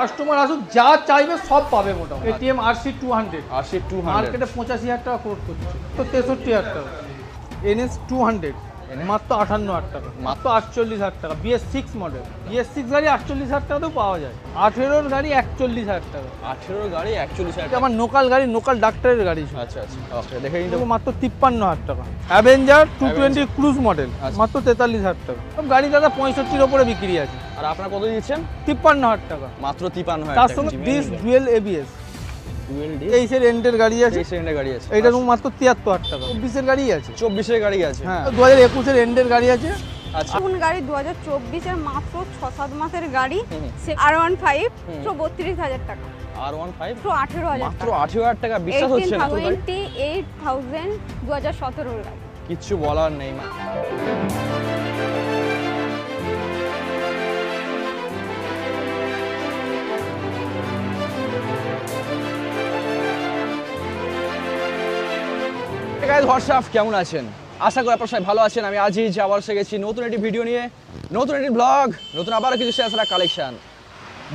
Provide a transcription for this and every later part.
Customer আসুক যা চাইবে সব পাবে মোটামুটি KTM RC two hundred RC two hundred মার্কেটে পঁচাশি হাজার টাকা করছে তো তেষট্টি হাজার টাকা এনএস টু হান্ড্রেড মাত্র আটান্ন হাজার টাকা মাত্র আটচল্লিশ হাজার টাকা BS six model BS six গাড়ি আটচল্লিশ হাজার টাকাতেও পাওয়া যায় আঠেরোর গাড়ি একচল্লিশ হাজার টাকা আঠেরোর গাড়ি একচল্লিশ হাজার আমার লোকাল গাড়ি লোকাল ডাক্তারের গাড়ি আচ্ছা আচ্ছা ওকে দেখে নিতে মাত্র তিপ্পান্ন হাজার টাকা Avenger two twenty cruise model মাত্র তেতাল্লিশ হাজার টাকা সব গাড়ি দাদা পঁয়ষট্টির ওপরে বিক্রি আছে আর আপনার কত দিচ্ছেন তিপ্পান্ন হাজার টাকা মাত্র তিপ্পান্ন হাজার তার সঙ্গে ডিস ডুয়েল এবিএস কিছু গাড়ি আছে গাড়ি আছে এটা রুম মাত্র তিয়াত্তর টাকা চব্বিশের আছে চব্বিশের হ্যাঁ, গাড়ি আছে আচ্ছা। গাড়ি আছে এখন গাড়ি মাত্র ছ সাত মাসের গাড়ি আর ওয়ান ফাইভ হাজার টাকা আঠেরো হাজার আঠেরো হাজার টাকা হচ্ছে টোয়েন্টি এইট থাউজেন্ড কিচ্ছু বলার নেই কায়দ হোয়াটসঅ্যাপ কেমন আছেন আশা করি আপনার সবাই ভালো আছেন আমি আজই যে আবার গেছি নতুন একটি ভিডিও নিয়ে নতুন একটি ব্লগ নতুন আবারও কিছু শেষ কালেকশান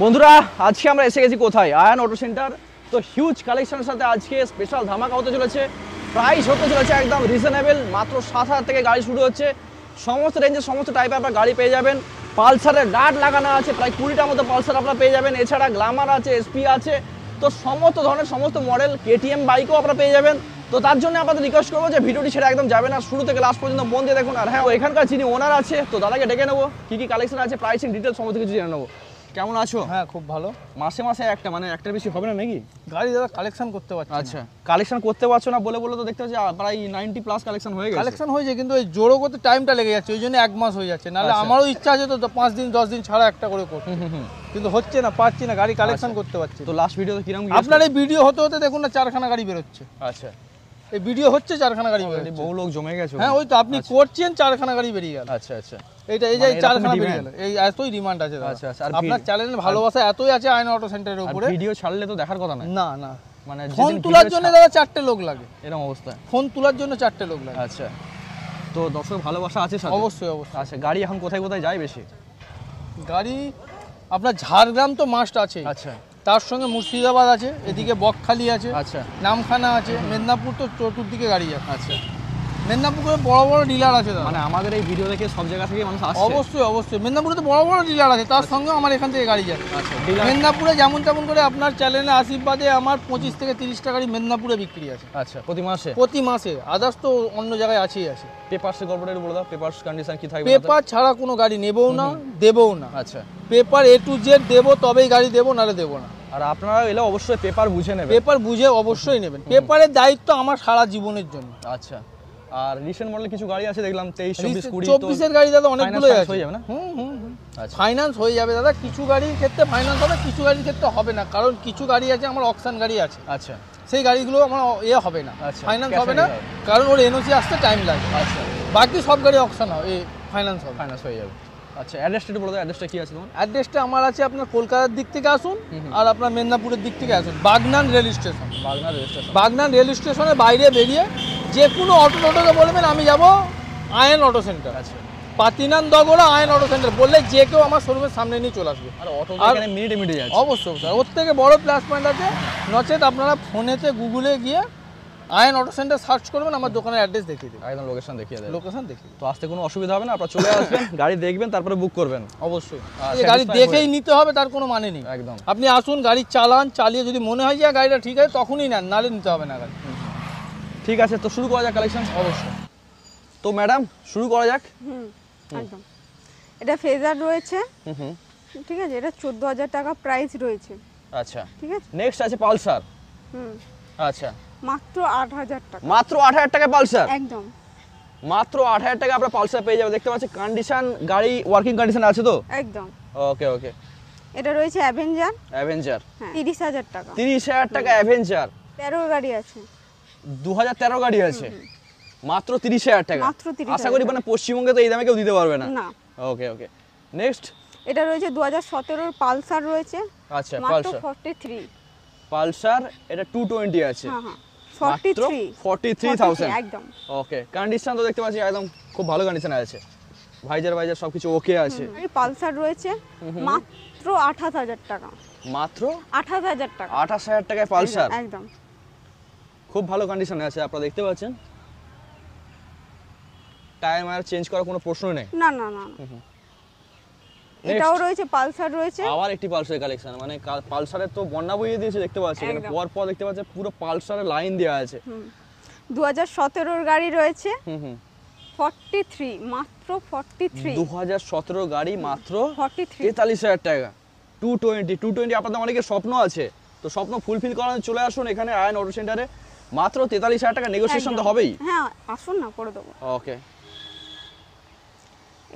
বন্ধুরা আজকে আমরা এসে গেছি কোথায় আয়ান অটো সেন্টার তো হিউজ কালেকশনের সাথে আজকে স্পেশাল ধামাকা হতে চলেছে প্রাইস হতে চলেছে একদম রিজনেবল মাত্র সাত হাজার থেকে গাড়ি শুরু হচ্ছে সমস্ত রেঞ্জের সমস্ত টাইপের আপনার গাড়ি পেয়ে যাবেন পালসারের ডাট লাগানো আছে প্রায় কুড়িটার মতো পালসার আপনারা পেয়ে যাবেন এছাড়া গ্লামার আছে এসপি আছে তো সমস্ত ধরনের সমস্ত মডেল কেটিএম বাইকও আপনারা পেয়ে যাবেন তো তার জন্য আপনাদের রিকোয়েস্ট করবো যে ভিডিওটি সেটা একদম যাবে না শুরু থেকে লাস্ট পর্যন্ত মন দিয়ে দেখুন আর হ্যাঁ এখানকার যিনি ওনার আছে তো দাদাকে ডেকে নেবো কী কী কালেকশন আছে প্রাইসিং ডিটেলস সমস্ত কিছু জেনে নেবো কেমন আছো হ্যাঁ খুব ভালো মাসে মাসে একটা মানে একটার বেশি হবে না নাকি গাড়ি দাদা কালেকশন করতে পারছো আচ্ছা কালেকশন করতে পারছো না বলে বলে তো দেখতে পাচ্ছি প্রায় নাইনটি প্লাস কালেকশন হয়ে গেছে কালেকশন হয়েছে কিন্তু ওই জোড়ো করতে টাইমটা লেগে যাচ্ছে ওই জন্য এক মাস হয়ে যাচ্ছে নাহলে আচ্ছা। আমারও ইচ্ছা আছে তো পাঁচ দিন দশ দিন ছাড়া একটা করে করতে কিন্তু হচ্ছে না পারছি না গাড়ি কালেকশন আচ্ছা। করতে পারছি তো লাস্ট ভিডিও তো কিরকম আপনার এই ভিডিও হতে হতে দেখুন না চারখানা গাড়ি বেরোচ্ছে আচ্ছা এই ভিডিও হচ্ছে চারখানা গাড়ি বেরিয়ে বহু লোক জমে গেছে হ্যাঁ ওই তো আপনি আচ্ছা। করছেন চারখানা গাড়ি বেরিয়ে গেল আচ্ছা আচ্ছা এইটা এই যে মানে চারখানা বেরিয়ে গেল এই এতই ডিমান্ড আছে আচ্ছা আচ্ছা আপনার চ্যানেলের ভালোবাসা এতই আছে আয়না অটো সেন্টারের উপরে ভিডিও ছাড়লে তো দেখার কথা না না না মানে ফোন তোলার জন্য দাদা চারটে লোক লাগে এরকম অবস্থা ফোন তোলার জন্য চারটে লোক লাগে আচ্ছা তো দর্শক ভালোবাসা আছে সাথে অবশ্যই অবশ্যই আচ্ছা গাড়ি এখন কোথায় কোথায় যায় বেশি গাড়ি আপনার ঝাড়গ্রাম তো মাস্ট আছে আচ্ছা তার সঙ্গে মুর্শিদাবাদ আছে এদিকে বকখালি আছে আচ্ছা নামখানা আছে মেদিনীপুর তো চতুর্দিকে গাড়ি আছে আচ্ছা মেদিনীপুরে বড় বড় ডিলার আছে মানে আমাদের এই ভিডিও দেখে সব জায়গা থেকে মানুষ আসছে অবশ্যই অবশ্যই মেদিনীপুরে তো বড় বড় ডিলার আছে তার আচ্ছা। সঙ্গে আমার এখান থেকে গাড়ি যায় আচ্ছা, মেদিনীপুরে যেমন তেমন করে আপনার চ্যানেলে আশীর্বাদে আমার পঁচিশ থেকে তিরিশ গাড়ি মেদিনীপুরে বিক্রি আছে আচ্ছা প্রতি মাসে প্রতি মাসে আদার্স তো অন্য জায়গায় আছেই আছে পেপারসে কর্পোরেট বলে দাও পেপারস কন্ডিশন কি থাকবে পেপার ছাড়া কোনো গাড়ি নেবও না দেবও না আচ্ছা পেপার এ টু জেড দেবো তবেই গাড়ি দেবো নাহলে দেবো না আর আপনারা এলে অবশ্যই পেপার বুঝে নেবেন পেপার বুঝে অবশ্যই নেবেন পেপারের দায়িত্ব আমার সারা জীবনের জন্য আচ্ছা আর রিসেন্ট মডেল কিছু গাড়ি আছে দেখলাম 23 24 20 24 এর গাড়ি দাদা অনেকগুলো হয়ে যাবে না হুম হুম ফাইনান্স আচ্ছা। হয়ে যাবে দাদা কিছু গাড়ির ক্ষেত্রে ফাইনান্স হবে কিছু গাড়ির ক্ষেত্রে হবে না কারণ কিছু গাড়ি আছে আমার অকশন গাড়ি আছে আচ্ছা সেই গাড়িগুলো আমার এ হবে না ফাইনান্স আচ্ছা, হবে না কারণ ওর এনওসি আসতে টাইম লাগে আচ্ছা বাকি সব গাড়ি অকশন হবে ফাইনান্স হবে ফাইনান্স হয়ে যাবে আচ্ছা অ্যাড্রেসটা একটু বলে দাও অ্যাড্রেসটা কি আছে তোমার অ্যাড্রেসটা আমার আছে আপনার কলকাতার দিক থেকে আসুন আর আপনার মেদিনীপুরের দিক থেকে আসুন Bagnan rail station Bagnan rail station Bagnan rail স্টেশনের বাইরে বেরিয়ে যে কোনো অটো টোটোকে বলবেন আমি যাব আয়ন অটো সেন্টার আছে আচ্ছা। পাতিনান দগোড়া আয়ন অটো সেন্টার বললে যে কেউ আমার শোরুমের সামনে নিয়ে চলে আসবে আর অটো এখানে মিনিটে মিনিটে যাচ্ছে অবশ্যই স্যার ওর থেকে বড় প্লাস পয়েন্ট আছে নচেত আপনারা ফোনেতে গুগলে গিয়ে আয়ন অটো সেন্টার সার্চ করবেন আমার দোকানের অ্যাড্রেস দেখিয়ে দেবেন একদম লোকেশন দেখিয়ে দেবেন লোকেশন দেখিয়ে তো আসতে কোনো অসুবিধা হবে না আপনারা চলে আসবেন গাড়ি দেখবেন তারপরে বুক করবেন অবশ্যই গাড়ি দেখেই নিতে হবে তার কোনো মানে নেই একদম আপনি আসুন গাড়ি চালান চালিয়ে যদি মনে হয় যে হ্যাঁ, গাড়িটা ঠিক আছে তখনই নেন নালে নিতে হবে না গাড়ি ঠিক আছে তো শুরু করা যাক কালেকশন অবশ্যই তো ম্যাডাম শুরু করা যাক হুম একদম এটা ফেজার রয়েছে হুম ঠিক আছে এটা 14000 টাকা প্রাইস রয়েছে আচ্ছা ঠিক আছে নেক্সট আছে পালসার হুম আচ্ছা মাত্র 8000 টাকা মাত্র 8000 টাকা পালসার একদম মাত্র 8000 টাকা আপনারা পালসার পেয়ে যাবেন দেখতে পাচ্ছেন কন্ডিশন গাড়ি ওয়ার্কিং কন্ডিশন আছে তো একদম ওকে ওকে এটা রয়েছে অ্যাভেঞ্জার অ্যাভেঞ্জার 30000 টাকা 30000 টাকা অ্যাভেঞ্জার 13 গাড়ি আছে 2013 গাড়ি আছে মাত্র 30000 টাকা মাত্র 30 আশা করি মানে পশ্চিমবঙ্গে তো এই দামে কেউ দিতে পারবে না না ওকে ওকে নেক্সট এটা রয়েছে 2017 এর পালসার রয়েছে আচ্ছা পালসার 43 পালসার এটা 220 আছে হ্যাঁ হ্যাঁ ভাইজার ভাইজার সবকিছু ওকে আছে পালসার রয়েছে মাত্র 28000 টাকা মাত্র 28000 টাকা 28000 টাকায় পালসার একদম খুব ভালো কন্ডিশনে আছে আপনারা দেখতে পাচ্ছেন টায়ার মায়ার চেঞ্জ করার কোনো প্রশ্ন নেই না না এটাও রয়েছে পালসার রয়েছে আবার একটি পালসার কালেকশন মানে পালসারের তো বন্যা বইয়ে দিয়েছে দেখতে পাচ্ছি এখানে পর পর দেখতে পাচ্ছি পুরো পালসারের লাইন দেওয়া আছে দু হাজার সতেরোর গাড়ি রয়েছে ফর্টি থ্রি মাত্র ফর্টি থ্রি দু হাজার সতেরো গাড়ি মাত্র ফর্টি থ্রি তেতাল্লিশ হাজার টাকা টু টোয়েন্টি টু টোয়েন্টি আপনাদের অনেকের স্বপ্ন আছে তো স্বপ্ন ফুলফিল করার চলে আসুন এখানে আয়ন অটো সেন্টারে মাত্র তেতাল্লিশ হাজার টাকা নেগোসিয়েশন তো হবেই হ্যাঁ আসুন না করে দেবো ওকে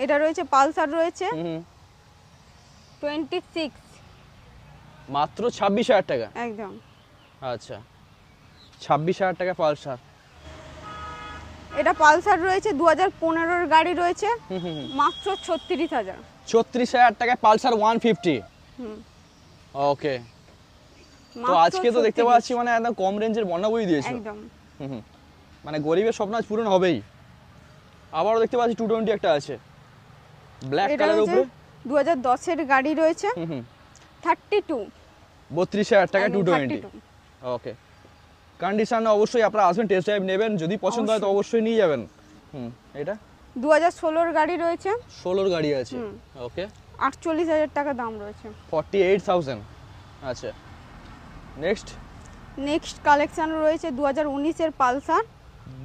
এটা রয়েছে পালসার রয়েছে হুম 26 মাত্র 26000 টাকা একদম আচ্ছা 26000 টাকা পালসার এটা পালসার রয়েছে 2015 এর গাড়ি রয়েছে মাত্র 36000 36000 টাকায় পালসার 150 হুম ওকে তো আজকে তো দেখতে পাচ্ছি মানে একদম কম রেঞ্জের বনাবই দিয়েছে একদম হুম মানে গরিবের স্বপ্ন আজ পূরণ হবেই আবারও দেখতে পাচ্ছি 220 একটা আছে ব্ল্যাক কালারের উপরে দু হাজার দশের গাড়ি রয়েছে থার্টি টু বত্রিশ হাজার টাকা টু টোয়েন্টি ওকে কন্ডিশন অবশ্যই আপনারা আসবেন টেস্ট ড্রাইভ নেবেন যদি পছন্দ হয় তো অবশ্যই নিয়ে যাবেন হুম এটা দু হাজার ষোলোর গাড়ি রয়েছে ষোলোর গাড়ি আছে ওকে আটচল্লিশ হাজার টাকা দাম রয়েছে ফর্টি এইট আচ্ছা নেক্সট নেক্সট কালেকশন রয়েছে দু হাজার উনিশের পালসার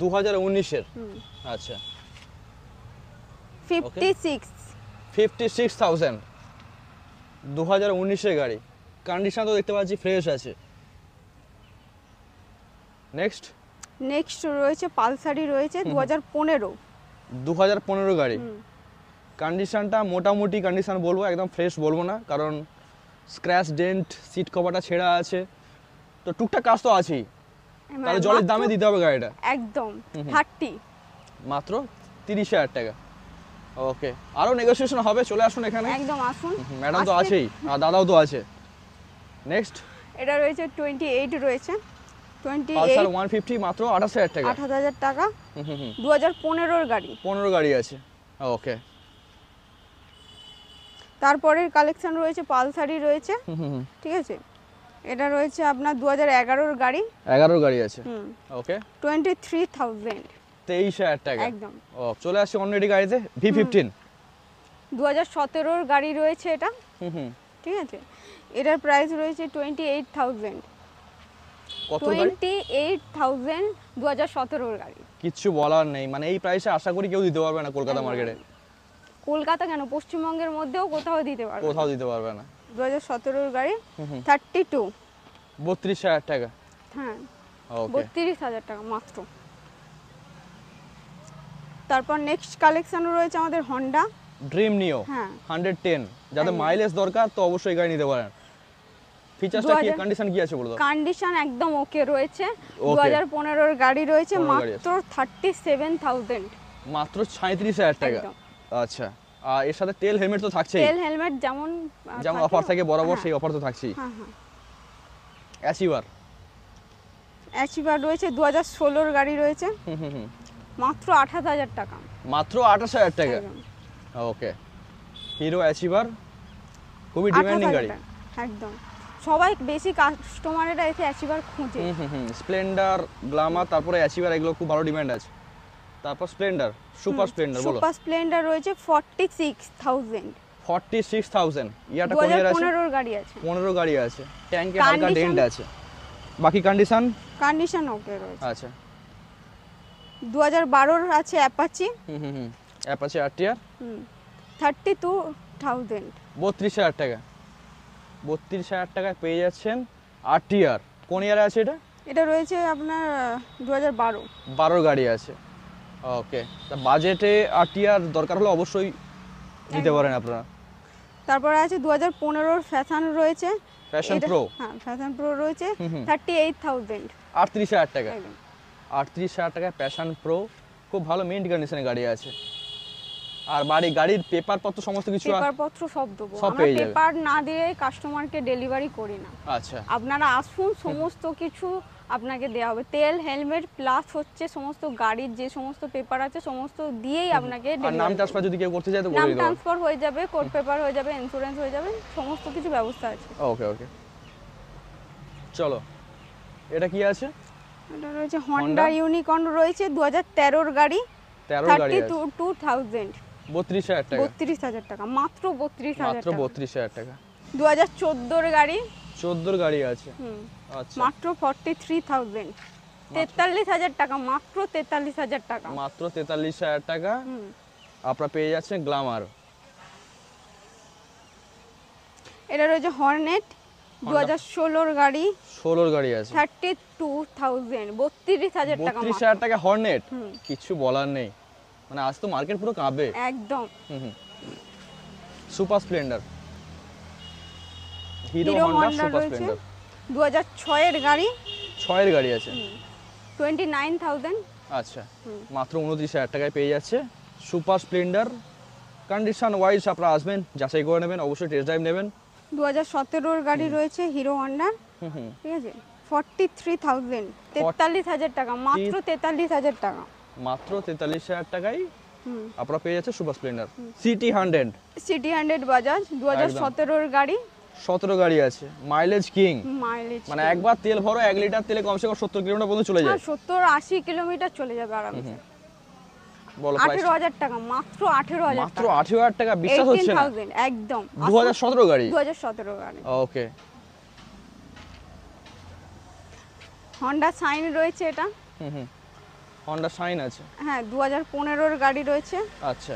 দু হাজার উনিশের আচ্ছা fifty six fifty six thousand দু হাজার উনিশের গাড়ি কন্ডিশন তো দেখতে পাচ্ছি ফ্রেশ আছে নেক্সট নেক্সট রয়েছে পালসারি রয়েছে দু হাজার পনেরো দু হাজার পনেরো গাড়ি কন্ডিশনটা মোটামুটি কন্ডিশন বলবো একদম ফ্রেশ বলবো না কারণ স্ক্র্যাচ ডেন্ট সিট কভারটা ছেঁড়া আছে তো টুকটাক কাজ তো আছেই তাহলে জলের দামে দিতে হবে গাড়িটা একদম থার্টি মাত্র তিরিশ হাজার টাকা ওকে আরো নেগোসিয়েশন হবে চলে আসুন এখানে একদম আসুন ম্যাডাম তো আছেই আর দাদাও তো আছে নেক্সট এটা রয়েছে 28 রয়েছে 28 পালসার 150 মাত্র 28000 টাকা 28000 টাকা হুম হুম 2015 এর গাড়ি 15 গাড়ি আছে ওকে তারপরের কালেকশন রয়েছে পালসারি রয়েছে ঠিক আছে এটা রয়েছে আপনার 2011 এর গাড়ি 11 এর গাড়ি আছে হুম ওকে 23000 তেইশ হাজার টাকা একদম ও চলে আসছে অন্য একটি গাড়িতে ভি ফিফটিন দু হাজার সতেরোর গাড়ি রয়েছে এটা হুম ঠিক আছে এটার প্রাইস রয়েছে twenty eight thousand twenty eight thousand দু হাজার সতেরোর গাড়ি কিচ্ছু বলার নেই মানে এই প্রাইসে আশা করি কেউ দিতে পারবে না কলকাতা মার্কেটে কলকাতা কেন পশ্চিমবঙ্গের মধ্যেও কোথাও দিতে পারবে কোথাও দিতে পারবে না দু হাজার সতেরোর গাড়ি থার্টি টু বত্রিশ হাজার টাকা হ্যাঁ বত্রিশ হাজার টাকা মাত্র তারপর নেক্সট কালেকশনও রয়েছে আমাদের হন্ডা ড্রিম নিও হ্যাঁ হান্ড্রেড টেন যাদের মাইলেজ দরকার তো অবশ্যই গাড়ি নিতে পারেন ফিচারটা কি কন্ডিশন কি আছে বলো কন্ডিশন একদম ওকে রয়েছে 2015 এর গাড়ি রয়েছে মাত্র 37000 মাত্র 37000 টাকা আচ্ছা আর এর সাথে টেল হেলমেট তো থাকছেই তেল হেলমেট যেমন যেমন অফার থাকে বরাবর হ্যাঁ। সেই অফার তো থাকছেই হ্যাঁ হ্যাঁ অ্যাচিভার অ্যাচিভার রয়েছে 2016 এর গাড়ি রয়েছে হুম হুম হুম মাত্র আঠাশ হাজার টাকা মাত্র আঠাশ হাজার টাকা ওকে হিরো অ্যাচিভার খুবই ডিমান্ডিং গাড়ি একদম সবাই বেশি কাস্টমারেরা এসে অ্যাচিভার খুঁজে স্প্লেন্ডার গ্লামার তারপরে অ্যাচিভার এগুলো খুব ভালো ডিমান্ড আছে তারপর স্প্লেন্ডার সুপার স্প্লেন্ডার বলো সুপার স্প্লেন্ডার রয়েছে 46000 46000 ইয়াটা কোন ইয়ার আছে 15 গাড়ি আছে 15 গাড়ি আছে ট্যাঙ্কে হালকা ডেন্ট আছে বাকি কন্ডিশন কন্ডিশন ওকে রয়েছে আচ্ছা দু হাজার বারোর আছে অ্যাপাচি হুম অ্যাপাচি আর হুম থার্টি টু থাউজেন্ড বত্রিশ হাজার টাকা বত্রিশ হাজার টাকায় পেয়ে যাচ্ছেন আরটিআর টিয়ার কোন ইয়ারে আছে এটা এটা রয়েছে আপনার দু হাজার বারো বারোর গাড়ি আছে ওকে তা বাজেটে আরটিআর টিয়ার দরকার হলে অবশ্যই নিতে পারেন আপনারা তারপরে আছে দু হাজার পনেরোর ফ্যাশন রয়েছে ফ্যাশন প্রো হ্যাঁ ফ্যাশন প্রো রয়েছে থার্টি এইট থাউজেন্ড আটত্রিশ হাজার টাকা আটত্রিশ হাজার টাকায় প্যাশান প্রো খুব ভালো মেন্ট কন্ডিশনের গাড়ি আছে আর বাড়ি গাড়ির পেপার পত্র সমস্ত কিছু পেপার পত্র সব দেবো পেপার না দিয়ে কাস্টমারকে ডেলিভারি করি না আচ্ছা আপনারা আসুন সমস্ত কিছু আপনাকে দেওয়া হবে তেল হেলমেট প্লাস হচ্ছে সমস্ত গাড়ির যে সমস্ত পেপার আছে সমস্ত দিয়েই আপনাকে নাম ট্রান্সফার যদি কেউ করতে চায় তো নাম ট্রান্সফার হয়ে যাবে কোর্ট পেপার হয়ে যাবে ইন্স্যুরেন্স হয়ে যাবে সমস্ত কিছু ব্যবস্থা আছে ওকে ওকে চলো এটা কি আছে এটা রয়েছে হন্ডা ইউনিকর্ন রয়েছে 2013 এর গাড়ি 13 টাকা টাকা মাত্র টাকা গাড়ি গাড়ি আছে হুম আচ্ছা। টাকা মাত্র টাকা মাত্র টাকা আপনারা পেয়ে যাচ্ছেন গ্ল্যামার এটা রয়েছে হর্নেট 2016 গাড়ি 16 গাড়ি আছে টাকা টাকা হর্নেট কিছু বলার নেই মানে আজ তো মার্কেট পুরো কাঁপবে সুপার স্প্লেন্ডার হিরো গাড়ি আচ্ছা মাত্র টাকায় পেয়ে যাচ্ছে সুপার স্প্লেন্ডার কন্ডিশন ওয়াইজ আপনারা আসবেন যাচাই করে নেবেন অবশ্যই টেস্ট ড্রাইভ নেবেন দু হাজার গাড়ি রয়েছে হিরো হন্ডার ঠিক আছে ফর্টি থ্রি তেতাল্লিশ হাজার টাকা মাত্র তেতাল্লিশ হাজার টাকা মাত্র তেতাল্লিশ টাকায় আপনারা পেয়ে যাচ্ছে Super Splendor CT hundred CT hundred Bajaj দু হাজার সতেরোর গাড়ি সতেরো গাড়ি আছে মাইলেজ কিং মাইলেজ মানে একবার তেল ভরো এক লিটার তেলে কমসে কম সত্তর কিলোমিটার পর্যন্ত চলে যায় সত্তর আশি কিলোমিটার চলে যাবে আরামসে হন্ডা রয়েছে এটা হুম হুম হন্ডা সাইন আছে হ্যাঁ গাড়ি রয়েছে আচ্ছা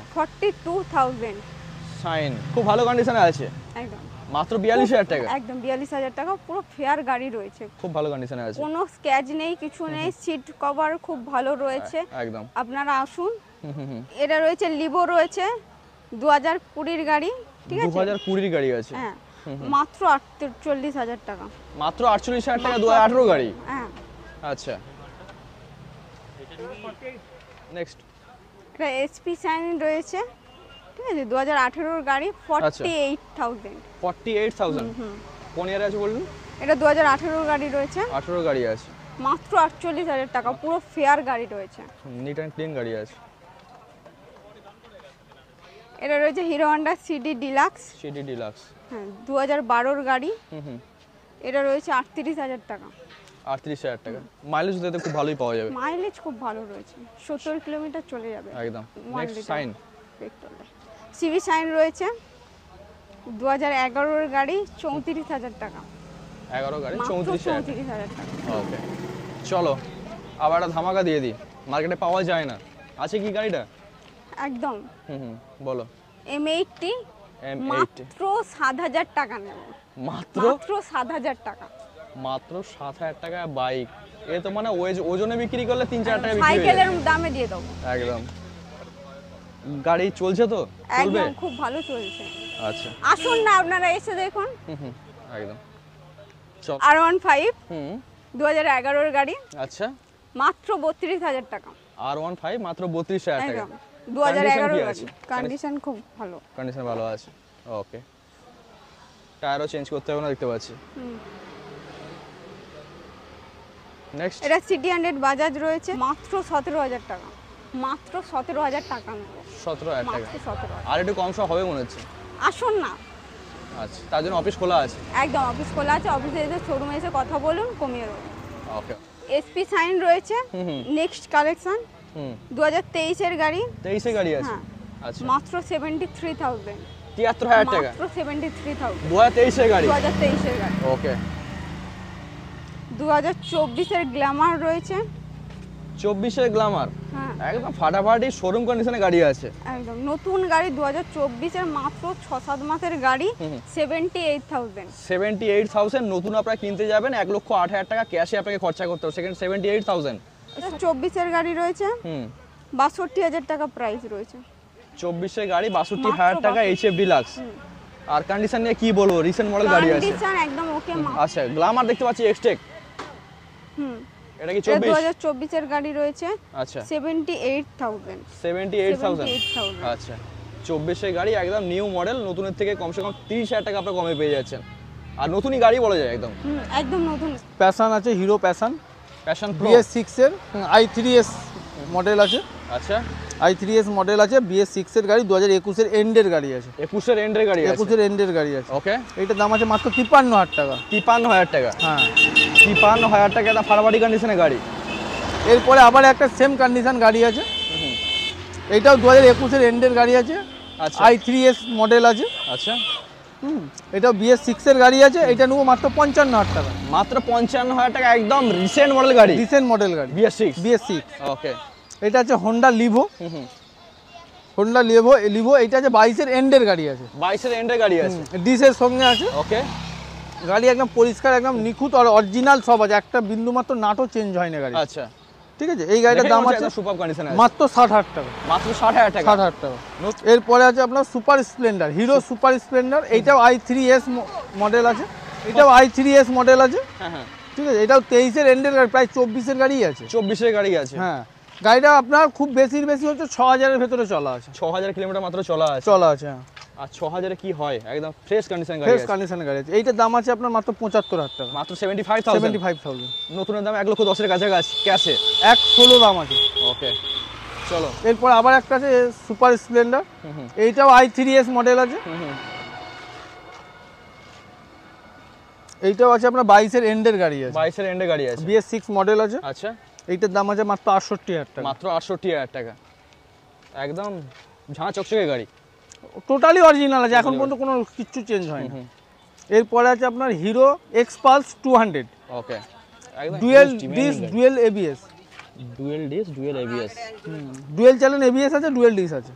সাইন খুব ভালো আছে একদম মাত্র 42000 টাকা একদম 42000 টাকা পুরো ফেয়ার গাড়ি রয়েছে খুব ভালো কন্ডিশনে আছে কোনো স্ক্র্যাচ নেই কিছু নেই সিট কভার খুব ভালো রয়েছে একদম আপনারা আসুন এটা রয়েছে লিবো রয়েছে দু হাজার কুড়ির গাড়ি ঠিক আছে দু হাজার কুড়ির গাড়ি আছে হ্যাঁ মাত্র আটচল্লিশ হাজার টাকা মাত্র আটচল্লিশ হাজার টাকা দু হাজার আঠেরো গাড়ি হ্যাঁ। আচ্ছা নেক্সট এসপি সাইন রয়েছে ঠিক আছে দু হাজার আঠেরোর গাড়ি forty eight thousand forty eight thousand কোন ইয়ারে আছে বলুন এটা দু হাজার আঠেরোর গাড়ি রয়েছে আঠেরো গাড়ি আছে মাত্র আটচল্লিশ হাজার টাকা পুরো ফেয়ার গাড়ি রয়েছে নিট অ্যান্ড ক্লিন গাড়ি আছে এটা রয়েছে Hero Honda CD Deluxe CD Deluxe হ্যাঁ দু হাজার বারোর গাড়ি হুম এটা রয়েছে আটত্রিশ হাজার টাকা আটত্রিশ হাজার টাকা মাইলেজ দিতে খুব ভালোই পাওয়া যাবে মাইলেজ খুব ভালো রয়েছে সত্তর কিলোমিটার চলে যাবে একদম নেক্সট সাইন সিভি সাইন রয়েছে দু হাজার এগারোর গাড়ি চৌত্রিশ হাজার টাকা এগারো গাড়ি চৌত্রিশ হাজার টাকা ওকে চলো আবার ধামাকা দিয়ে দিই মার্কেটে পাওয়া যায় না আছে কি গাড়িটা একদম হুম বলো এম এইটটি মাত্র সাত হাজার টাকা নেব মাত্র মাত্র সাত হাজার টাকা মাত্র সাত হাজার টাকা বাইক এ তো মানে ওজনে বিক্রি করলে তিন চার টাকা সাইকেলের দামে দিয়ে দেবো একদম গাড়ি চলছে তো একদম খুব ভালো চলছে আচ্ছা আসুন না আপনারা এসে দেখুন একদম আর ওয়ান ফাইভ দু হাজার এগারোর গাড়ি আচ্ছা মাত্র বত্রিশ হাজার টাকা আর ওয়ান ফাইভ মাত্র বত্রিশ হাজার টাকা কন্ডিশন খুব ভালো কন্ডিশন ভালো আছে ওকে টায়ারও চেঞ্জ করতে হবে না দেখতে পাচ্ছি নেক্সট এটা সিটি বাজাজ রয়েছে মাত্র টাকা মাত্র টাকা টাকা আর একটু হবে মনে হচ্ছে আসুন না আচ্ছা অফিস খোলা আছে একদম অফিস খোলা আছে অফিসে এসে এসে কথা বলুন কমিয়ে ওকে এসপি সাইন রয়েছে নেক্সট কালেকশন দু হাজার তেইশের গাড়ি তেইশে গাড়ি আছে হ্যাঁ। আচ্ছা মাত্র সেভেন্টি থ্রি থাউজেন্ড তিয়াত্তর হাজার টাকা মাত্র সেভেন্টি থ্রি থাউজেন্ড গাড়ি দু হাজার তেইশের গাড়ি ওকে দু হাজার চব্বিশের গ্ল্যামার রয়েছে চব্বিশের গ্ল্যামার হ্যাঁ। একদম ফাটাফাটি শোরুম কন্ডিশনে গাড়ি আছে একদম নতুন গাড়ি দু হাজার চব্বিশের মাত্র ছ সাত মাসের গাড়ি সেভেন্টি এইট থাউজেন্ড এইট নতুন আপনারা কিনতে যাবেন এক লক্ষ আট হাজার টাকা ক্যাশে আপনাকে খরচা করতে হবে সেভেন্টি এইট থাউজেন্ড চব্বিশের গাড়ি রয়েছে বাষট্টি হাজার টাকা প্রাইস রয়েছে চব্বিশের গাড়ি বাষট্টি হাজার টাকা এইচএফ ডিলাক্স আর কন্ডিশন নিয়ে কি বলবো রিসেন্ট মডেল গাড়ি আছে কন্ডিশন একদম ওকে আচ্ছা গ্ল্যামার দেখতে পাচ্ছি এক্সটেক হুম এটা কি 24 2024 এর গাড়ি রয়েছে আচ্ছা 78000 78000 আচ্ছা 24 গাড়ি একদম নিউ মডেল নতুনের থেকে কমসে কম তিরিশ হাজার টাকা আপনি কমে পেয়ে যাচ্ছেন আর নতুনই গাড়ি বলা যায় একদম একদম নতুন প্যাশন আছে Hero passion Passion Pro BS six এর আই থ্রি এস মডেল আছে আচ্ছা আই থ্রি এস মডেল আছে বিএস সিক্স এর গাড়ি দু হাজার একুশের এন্ডের গাড়ি আছে একুশের এন্ডের গাড়ি একুশের এন্ডের গাড়ি আছে ওকে এটার দাম আছে মাত্র তিপ্পান্ন হাজার টাকা তিপ্পান্ন হাজার টাকা হ্যাঁ তিপ্পান্ন হাজার টাকা একটা ফাড়াবাড়ি কন্ডিশনের গাড়ি এরপরে আবার একটা সেম কন্ডিশন গাড়ি আছে এইটাও দু হাজার একুশের এন্ডের গাড়ি আছে আচ্ছা আই থ্রি এস মডেল আছে আচ্ছা এটা বিএস সিক্স এর গাড়ি আছে এটা নেবো মাত্র পঞ্চান্ন হাজার টাকা মাত্র পঞ্চান্ন হাজার টাকা একদম রিসেন্ট মডেল গাড়ি রিসেন্ট মডেল গাড়ি BS six BS six okay এটা আছে Honda Livo Honda Livo Livo এটা আছে বাইশের এন্ডের গাড়ি আছে বাইশের এন্ডের গাড়ি আছে ডিসের সঙ্গে আছে ওকে গাড়ি একদম পরিষ্কার একদম নিখুঁত আর অরিজিনাল সব আছে একটা বিন্দু মাত্র নাটও চেঞ্জ হয় না গাড়ি আচ্ছা ঠিক আছে এই গাড়িটার দাম আছে সুপার মাত্র হাজার টাকা মাত্র হাজার টাকা হাজার টাকা এরপরে আছে আপনার Super Splendor Hero Super Splendor এইটাও আই থ্রি এস মডেল আছে হ্যাঁ। এটাও আই থ্রি এস মডেল আছে হ্যাঁ, হ্যাঁ। ঠিক আছে এটাও তেইশের এন্ডের গাড়ি প্রায় চব্বিশের গাড়িই আছে চব্বিশের গাড়ি আছে হ্যাঁ গাড়িটা আপনার খুব বেশি বেশি হচ্ছে ছ হাজারের ভিতরে চলা আছে ছ হাজার কিলোমিটার মাত্র চলা আছে চলা আছে হ্যাঁ আর ছ হাজারে কি হয় একদম ফ্রেশ কন্ডিশন গাড়ি ফ্রেশ কন্ডিশন গাড়ি আছে এইটার দাম আছে আপনার মাত্র পঁচাত্তর হাজার টাকা মাত্র seventy five seventy five thousand নতুনের দাম এক লক্ষ দশের কাছাকাছি ক্যাশে এক ষোলো দাম আছে ওকে চলো এরপর আবার একটা আছে সুপার স্প্লেন্ডার এইটাও আই থ্রি এস মডেল আছে এইটাও আছে আপনার বাইশের এন্ডের গাড়ি আছে বাইশের এন্ডের গাড়ি আছে বিএস সিক্স মডেল আছে আচ্ছা এইটার দাম আছে মাত্র আটষট্টি হাজার টাকা মাত্র আটষট্টি হাজার টাকা একদম ঝাঁ চকচকে গাড়ি টোটালি অরিজিনাল আছে এখন পর্যন্ত কোনো কিচ্ছু চেঞ্জ হয়নি এরপরে আছে আপনার Hero Xpulse two hundred okay dual disc dual ABS dual disc dual ABS dual channel ABS আছে ডুয়েল ডিস আছে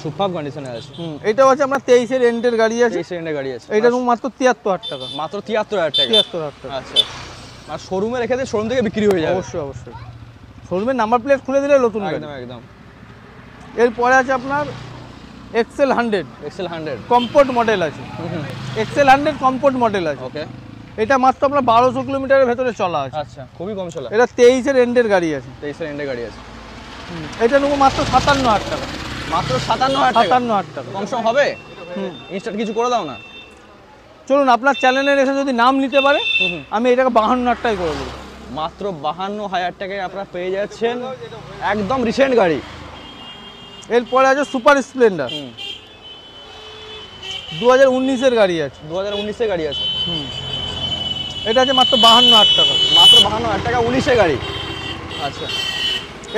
সুপার কন্ডিশনে আছে হুম এটাও আছে আমরা তেইশের এন্ডের গাড়ি আছে তেইশের এন্ডের গাড়ি আছে এটা মাত্র তিয়াত্তর হাজার টাকা মাত্র তিয়াত্তর হাজার টাকা তিয়াত্তর টাকা আচ্ছা আর শোরুমে রেখে দে শোরুম থেকে বিক্রি হয়ে যাবে অবশ্যই অবশ্যই শোরুমের নাম্বার প্লেট খুলে দিলে নতুন একদম একদম এরপরে আছে আপনার XL hundred XL hundred Comfort model আছে এক্সেল হান্ড্রেড কমফোর্ট মডেল আছে ওকে এটা মাত্র আপনার বারোশো কিলোমিটারের ভেতরে চলা আছে আচ্ছা খুবই কম চলা এটা তেইশের এন্ডের গাড়ি আছে তেইশের এন্ডের গাড়ি আছে এটা নেবো মাত্র সাতান্ন হাজার টাকা মাত্র সাতান্ন হাজার সাতান্ন হাজার টাকা কম সম হবে ইনস্টার কিছু করে দাও না চলুন আপনার চ্যানেলের এসে যদি নাম নিতে পারে আমি এটাকে বাহান্ন হাজার টাকায় করে দেবো মাত্র বাহান্ন হাজার টাকায় আপনারা পেয়ে যাচ্ছেন একদম রিসেন্ট গাড়ি এরপরে আছে সুপার স্প্লেন্ডার দু হাজার উনিশের গাড়ি আছে দু হাজার উনিশের গাড়ি আছে হুম এটা আছে মাত্র বাহান্ন হাজার টাকা মাত্র বাহান্ন হাজার টাকা উনিশের গাড়ি আচ্ছা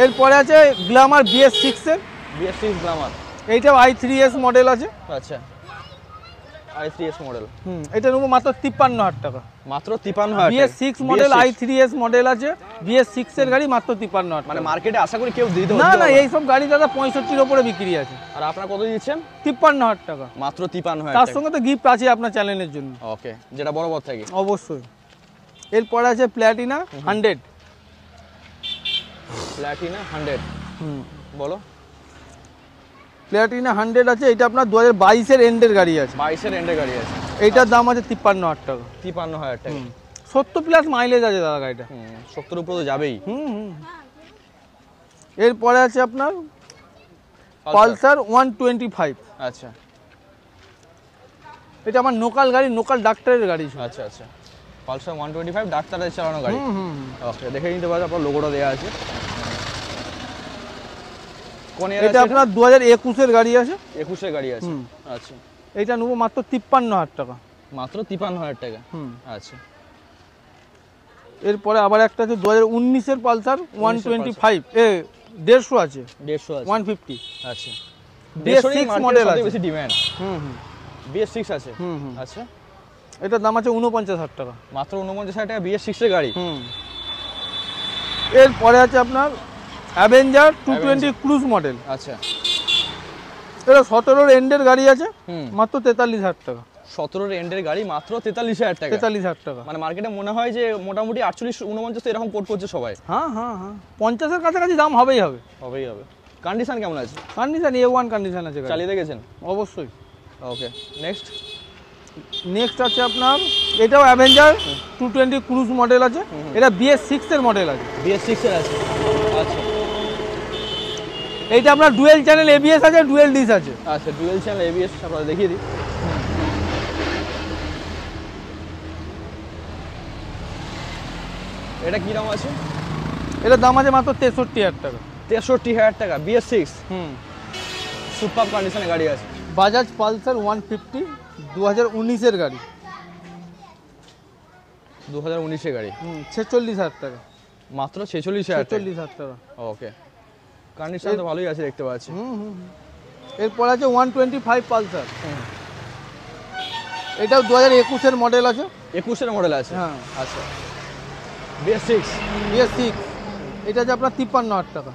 এরপরে আছে গ্লামার বিএস সিক্সের বিএস সিক্স গ্লামার এইটাও আই থ্রি এস মডেল আছে আচ্ছা আইটিএস মডেল হুম এটা নেবো মাত্র তিপ্পান্ন হাজার টাকা মাত্র তিপ্পান্ন হাজার বিএস মডেল আই মডেল আছে বিএস এর গাড়ি মাত্র তিপ্পান্ন হাজার মানে মার্কেটে আশা করি কেউ দিতে না না এইসব গাড়ি দাদা পঁয়ষট্টির ওপরে বিক্রি আছে আর আপনার কত দিচ্ছেন তিপ্পান্ন হাজার টাকা মাত্র তিপ্পান্ন হাজার তার সঙ্গে তো গিফট আছে আপনার চ্যানেলের জন্য ওকে যেটা বরাবর থাকে অবশ্যই এরপরে আছে Platina hundred Platina hundred hmm বলো প্লেটিনা হান্ড্রেড আছে এটা আপনার দু হাজার বাইশের এন্ডের গাড়ি আছে বাইশের এন্ডের গাড়ি আছে এইটার দাম আছে তিপ্পান্ন হাজার টাকা তিপ্পান্ন হাজার টাকা সত্তর প্লাস মাইলেজ আছে দাদা গাড়িটা সত্তর উপরে তো যাবেই হুম এরপরে আছে আপনার পালসার ওয়ান টোয়েন্টি ফাইভ আচ্ছা এটা আমার লোকাল গাড়ি লোকাল ডাক্তারের গাড়ি আচ্ছা আচ্ছা পালসার ওয়ান টোয়েন্টি ফাইভ ডাক্তারের চালানো গাড়ি ওকে দেখে নিতে পারো আপনার লোকটা দেওয়া আছে এটা আপনার দু হাজার একুশের গাড়ি আছে একুশের গাড়ি আছে আচ্ছা এটা নেবো মাত্র তিপ্পান্ন হাজার টাকা মাত্র তিপ্পান্ন হাজার টাকা আচ্ছা এরপরে আবার একটা আছে দু হাজার উনিশের পালসার ওয়ান টোয়েন্টি ফাইভ এ দেড়শো আছে দেড়শো ওয়ান ফিফটি আচ্ছা বিএস সিক্স মডেল আছে demand hmm hmm BS six আছে হুম হুম আচ্ছা এটার দাম আছে উনপঞ্চাশ হাজার টাকা মাত্র উনপঞ্চাশ হাজার টাকা বিএস সিক্সের গাড়ি হুম এরপরে আছে আপনার avenger two twenty cruise model আচ্ছা এটা সতেরোর এন্ডের গাড়ি আছে মাত্র তেতাল্লিশ হাজার টাকা সতেরোর এন্ডের গাড়ি মাত্র তেতাল্লিশ হাজার টাকা তেতাল্লিশ হাজার টাকা মানে মার্কেটে মনে হয় যে মোটামুটি আটচল্লিশ উনপঞ্চাশ এরকম কোট করছে সবাই হ্যাঁ হ্যাঁ হ্যাঁ পঞ্চাশের কাছাকাছি দাম হবেই হবে হবেই হবে কন্ডিশন কেমন আছে কন্ডিশন এ ওয়ান কন্ডিশন আছে চালিয়ে দেখেছেন অবশ্যই ওকে নেক্সট নেক্সট আছে আপনার এটাও avenger two twenty cruise model আছে এটা বিএস সিক্সের মডেল আছে বিএস সিক্সের আছে এইটা আপনার ডুয়েল চ্যানেল এবিএস আছে ডুয়েল ডিস আছে আচ্ছা ডুয়েল চ্যানেল এবিএস আপনারা দেখিয়ে দিই এটা কি দাম আছে এটা দাম আছে মাত্র তেষট্টি হাজার টাকা তেষট্টি হাজার টাকা বিএস সিক্স হুম সুপার কন্ডিশনে গাড়ি আছে বাজাজ পালসার ওয়ান ফিফটি দু হাজার উনিশের গাড়ি দু হাজার উনিশের গাড়ি হুম ছেচল্লিশ হাজার টাকা মাত্র ছেচল্লিশ হাজার ছেচল্লিশ হাজার টাকা ওকে কন্ডিশন তো ভালোই আছে দেখতে পাচ্ছি এরপর আছে ওয়ান টোয়েন্টি ফাইভ পালসার এটাও দু হাজার একুশের মডেল আছে একুশের মডেল আছে হ্যাঁ আচ্ছা বেসিক সিক্স সিক্স এটা যে আপনার তিপ্পান্ন হাজার টাকা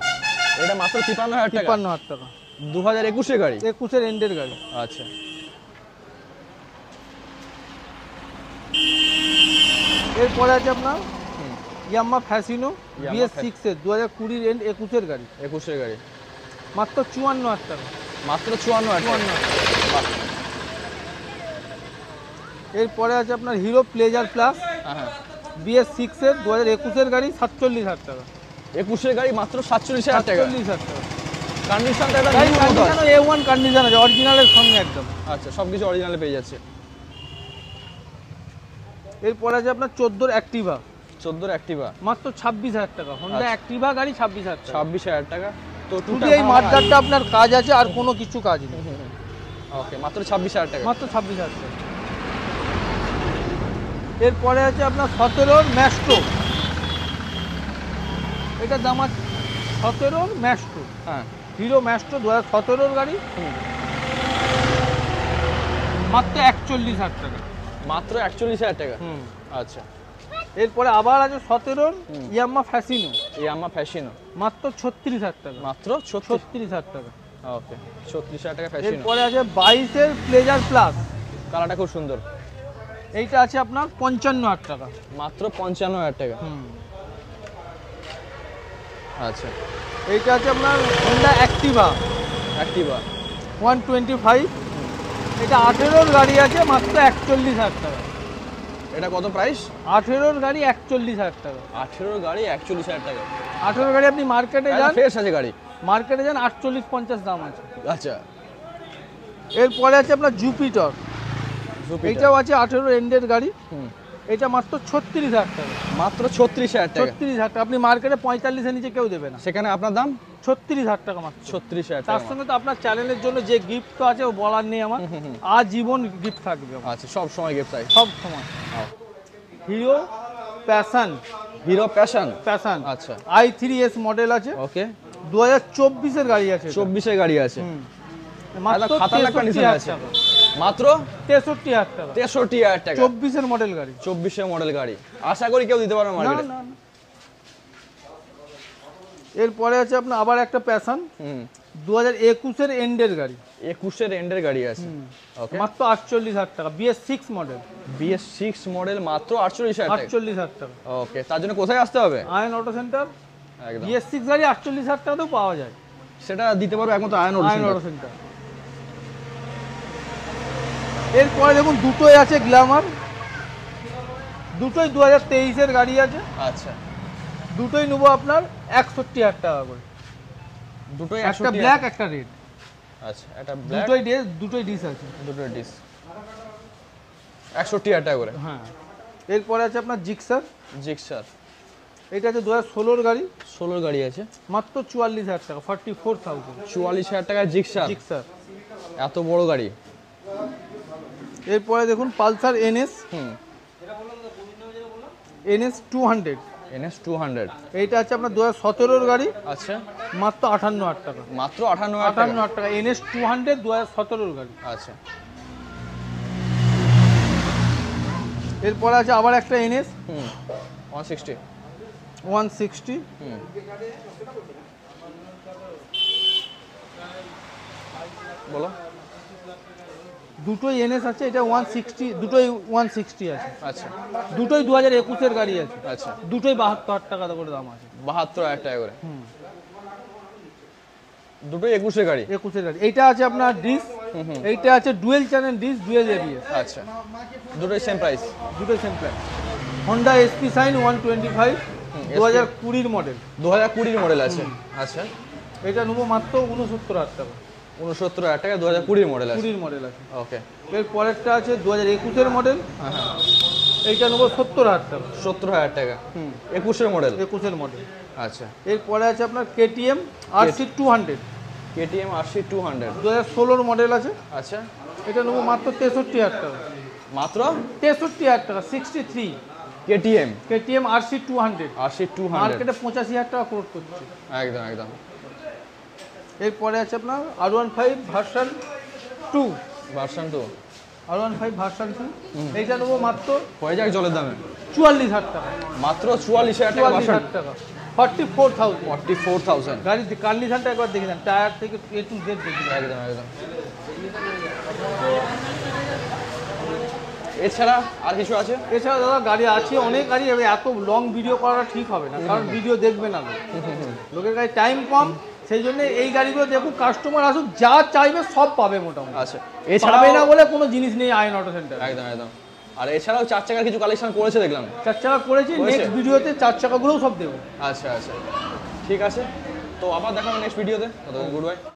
এটা মাত্র তিপ্পান্ন হাজার তিপ্পান্ন হাজার টাকা দু হাজার একুশের গাড়ি একুশের এন্ডের গাড়ি আচ্ছা এরপর আছে আপনার ইয়াম্মা ফ্যাসিনো বিএস সিক্স এর দু হাজার কুড়ির এন্ড একুশের গাড়ি একুশের গাড়ি মাত্র চুয়ান্ন হাজার টাকা মাত্র চুয়ান্ন চুয়ান্ন এরপরে আছে আপনার হিরো প্লেজার প্লাস হ্যাঁ, হ্যাঁ। বিএস সিক্স এর দু হাজার একুশের গাড়ি সাতচল্লিশ হাজার টাকা একুশের গাড়ি মাত্র সাতচল্লিশ হাজার টাকা চল্লিশ হাজার টাকা এ ওয়ান আছে সঙ্গে একদম আচ্ছা সব কিছু পেয়ে যাচ্ছে এরপরে আছে আপনার চোদ্দোর অ্যাক্টিভা 2014 অ্যাক্টিভা মাত্র 26000 টাকা Honda অ্যাক্টিভা আচ্ছা। গাড়ি 26000 টাকা 26000 টাকা তো টুটি এই মার্জারটা আপনার কাজ আছে আর কোনো কিছু কাজ নেই ওকে মাত্র 26000 টাকা মাত্র 26000 টাকা এরপরে আছে আপনার 17 এর ম্যাস্ট্রো এটা দাম আছে 17 এর ম্যাস্ট্রো হ্যাঁ হিরো ম্যাস্ট্রো 2017 এর গাড়ি মাত্র 41000 টাকা মাত্র 41000 টাকা হুম আচ্ছা এরপরে আবার আছে সতেরোর ইয়াম্মা ফ্যাসিনো ইয়াম্মা ফ্যাসিনো মাত্র ছত্রিশ হাজার টাকা মাত্র ছত্রিশ হাজার টাকা ওকে ছত্রিশ হাজার টাকা ফ্যাসিনো এরপরে আছে বাইশের প্লেজার প্লাস কালারটা খুব সুন্দর এইটা আছে আপনার পঞ্চান্ন হাজার টাকা মাত্র পঞ্চান্ন হাজার টাকা আচ্ছা এইটা আছে আপনার Honda Activa Activa one twenty five এটা আঠেরোর গাড়ি আছে মাত্র একচল্লিশ হাজার টাকা এটা কত প্রাইস আঠেরোর গাড়ি একচল্লিশ হাজার টাকা আঠেরোর গাড়ি একচল্লিশ হাজার টাকা আঠেরোর গাড়ি আপনি মার্কেটে যান ফ্রেশ আছে গাড়ি মার্কেটে যান আটচল্লিশ পঞ্চাশ দাম আছে আচ্ছা এরপরে আছে আপনার জুপিটার এটাও আছে আঠেরোর এন্ডের গাড়ি এটা মাত্র ছত্রিশ হাজার টাকা মাত্র ছত্রিশ হাজার টাকা ছত্রিশ হাজার টাকা আপনি মার্কেটে পঁয়তাল্লিশের নিচে কেউ দেবে না সেখানে আপনার দাম ছত্রিশ হাজার টাকা মাত্র ছত্রিশ হাজার তার সঙ্গে তো আপনার চ্যানেলের জন্য যে গিফট তো আছে ও বলার নেই আমার আজীবন গিফট থাকবে আচ্ছা সব সময় গিফট থাকে সব সময় hero passion hero passion passion আচ্ছা আই থ্রি এস মডেল আছে ওকে দু হাজার চব্বিশের গাড়ি আছে চব্বিশের গাড়ি আছে আচ্ছা, মাত্র তেষট্টি হাজার টাকা তেষট্টি হাজার টাকা চব্বিশের মডেল গাড়ি চব্বিশের মডেল গাড়ি আশা করি কেউ দিতে পারবে মার্কেটে এরপরে আছে আপনার আবার একটা প্যাশন দু হাজার একুশের এন্ডের গাড়ি একুশের এন্ডের গাড়ি আছে মাত্র আটচল্লিশ হাজার টাকা BS six model BS six model মাত্র আটচল্লিশ হাজার আটচল্লিশ হাজার টাকা ওকে তার জন্য কোথায় আসতে হবে আয়ন অটো সেন্টার বিএস সিক্স গাড়ি আটচল্লিশ হাজার টাকাতেও পাওয়া যায় সেটা দিতে পারবো একমাত্র আয়ন আয়ন অটো সেন্টার এরপরে দেখুন দুটোই আছে গ্ল্যামার দুটোই দু হাজার তেইশের গাড়ি আছে আচ্ছা দুটোই নেব আপনার একষট্টি হাজার টাকা করে দুটোই একটা ব্ল্যাক একটা রেড আচ্ছা একটা ব্ল্যাক দুটোই ডিস দুটোই ডিস আছে দুটোই ডিস একষট্টি হাজার টাকা করে হ্যাঁ এরপরে আছে আপনার জিক্সার জিক্সার এটা আছে দু হাজার ষোলোর গাড়ি ষোলোর গাড়ি আছে মাত্র চুয়াল্লিশ হাজার টাকা 44000 ফোর থাউজেন্ড চুয়াল্লিশ হাজার টাকা জিক্সার জিক্সার এত বড় গাড়ি এরপরে দেখুন পালসার এনএস হুম NS two hundred NS two hundred এইটা হচ্ছে আপনার দু হাজার সতেরোর গাড়ি আচ্ছা মাত্র আঠান্ন হাজার টাকা মাত্র আঠান্ন আঠান্ন হাজার টাকা এনএস টু হান্ড্রেড দু হাজার সতেরোর গাড়ি আচ্ছা এরপর আছে আবার একটা NS one sixty one sixty বলো দুটোই এনএস আছে এটা ওয়ান সিক্সটি দুটোই ওয়ান সিক্সটি আছে আচ্ছা দুটোই দু হাজার একুশের গাড়ি আছে আচ্ছা দুটোই বাহাত্তর হাজার টাকা করে দাম আছে বাহাত্তর হাজার টাকা করে হুম দুটোই একুশের গাড়ি একুশের গাড়ি এইটা আছে আপনার ডিস এইটা আছে dual channel disc dual ABS আচ্ছা দুটোই সেম প্রাইস দুটোই same price Honda SP shine one twenty five দু হাজার কুড়ির মডেল দু হাজার কুড়ির মডেল আছে আচ্ছা এটা নেবো মাত্র উনসত্তর হাজার টাকা উনসত্তর হাজার টাকা দু হাজার কুড়ির মডেল কুড়ির মডেল আছে ওকে এর পরেরটা আছে দু হাজার একুশের মডেল হ্যাঁ এইটা নেব সত্তর হাজার টাকা সত্তর হাজার টাকা হুম একুশের মডেল একুশের মডেল আচ্ছা এরপরে আছে আপনার KTM R C two hundred KTM R C two hundred দু হাজার ষোলোর মডেল আছে আচ্ছা এটা নেব মাত্র তেষট্টি হাজার টাকা মাত্র তেষট্টি হাজার টাকা sixty three KTM KTM R C two hundred R C two hundred মার্কেটে পঁচাশি হাজার টাকা ক্রোড করছে একদম একদম এরপরে আছে আপনার R one five version two version two R one five version two এইটা নেবো মাত্র হয়ে যাক জলের দামে চুয়াল্লিশ হাজার টাকা মাত্র চুয়াল্লিশ হাজার টাকা হাজার টাকা forty four thousand forty four thousand গাড়ির কন্ডিশনটা একবার দেখে নেন টায়ার থেকে এ টু জেড দেখে একদম একদম এছাড়া আর কিছু আছে এছাড়া দাদা গাড়ি আছে অনেক গাড়ি এত লং ভিডিও করাটা ঠিক হবে না কারণ ভিডিও দেখবে না লোকের গাড়ি টাইম কম সেই জন্য এই গাড়িগুলো দেখুন কাস্টমার আসুক যা চাইবে সব পাবে মোটামুটি আচ্ছা এছাড়া না বলে কোনো জিনিস নেই আয়ন অটো সেন্টার একদম একদম আর এছাড়াও চার চাকার কিছু কালেকশন করেছে দেখলাম চার চাকা করেছি নেক্সট ভিডিওতে চার চাকাগুলোও সব দেবো আচ্ছা আচ্ছা ঠিক আছে তো আবার দেখাবো নেক্সট ভিডিওতে গুড বাই